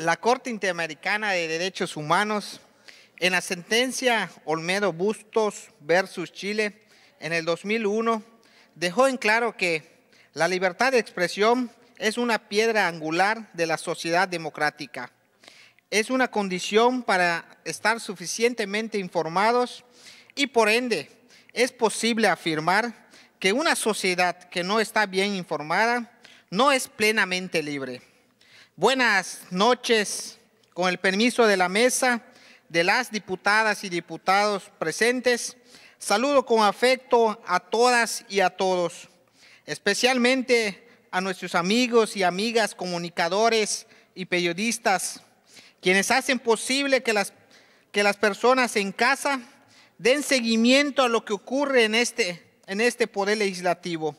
la Corte Interamericana de Derechos Humanos, en la sentencia Olmedo Bustos versus Chile en el 2001, dejó en claro que la libertad de expresión es una piedra angular de la sociedad democrática. Es una condición para estar suficientemente informados y por ende es posible afirmar que una sociedad que no está bien informada no es plenamente libre. Buenas noches. Con el permiso de la mesa, de las diputadas y diputados presentes, saludo con afecto a todas y a todos, especialmente a nuestros amigos y amigas comunicadores y periodistas, quienes hacen posible que las, que las personas en casa den seguimiento a lo que ocurre en este, en este Poder Legislativo.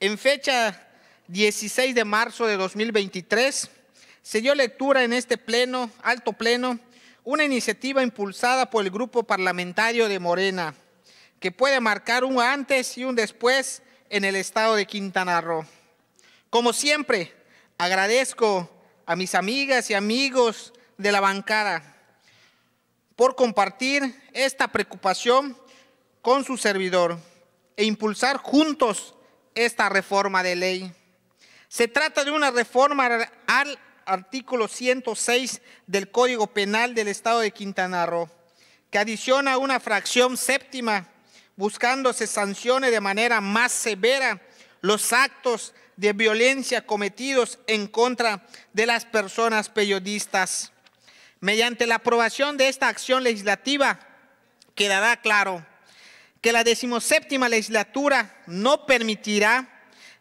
En fecha 16 de marzo de 2023 se dio lectura en este pleno, alto pleno, una iniciativa impulsada por el grupo parlamentario de Morena, que puede marcar un antes y un después en el estado de Quintana Roo. Como siempre, agradezco a mis amigas y amigos de la bancada por compartir esta preocupación con su servidor e impulsar juntos esta reforma de ley. Se trata de una reforma al artículo 106 del Código Penal del Estado de Quintana Roo, que adiciona una fracción séptima buscando se sancione de manera más severa los actos de violencia cometidos en contra de las personas periodistas. Mediante la aprobación de esta acción legislativa, quedará claro que la decimoséptima legislatura no permitirá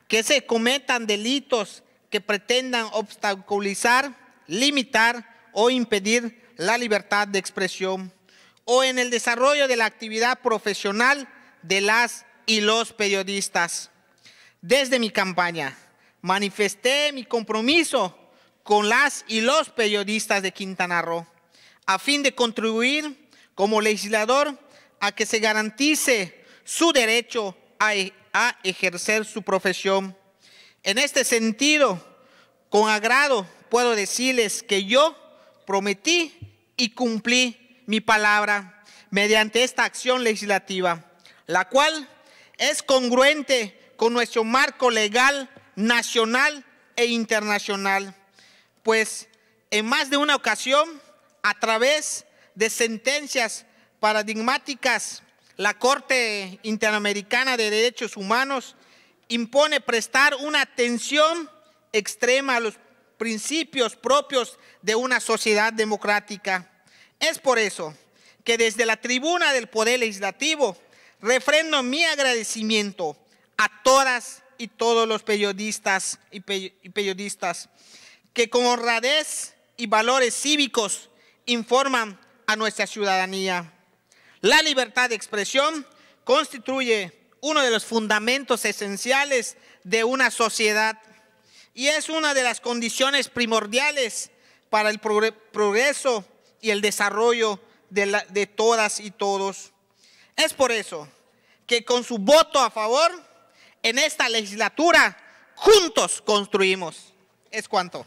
que se cometan delitos que pretendan obstaculizar, limitar o impedir la libertad de expresión o en el desarrollo de la actividad profesional de las y los periodistas. Desde mi campaña manifesté mi compromiso con las y los periodistas de Quintana Roo a fin de contribuir como legislador a que se garantice su derecho a, ejercer su profesión. En este sentido, con agrado puedo decirles que yo prometí y cumplí mi palabra mediante esta acción legislativa, la cual es congruente con nuestro marco legal nacional e internacional, pues en más de una ocasión, a través de sentencias paradigmáticas la Corte Interamericana de Derechos Humanos impone prestar una atención extrema a los principios propios de una sociedad democrática. Es por eso que desde la tribuna del Poder Legislativo refrendo mi agradecimiento a todas y todos los periodistas y, periodistas que con honradez y valores cívicos informan a nuestra ciudadanía. La libertad de expresión constituye uno de los fundamentos esenciales de una sociedad y es una de las condiciones primordiales para el progreso y el desarrollo de, todas y todos. Es por eso que con su voto a favor, en esta legislatura, juntos construimos. Es cuanto.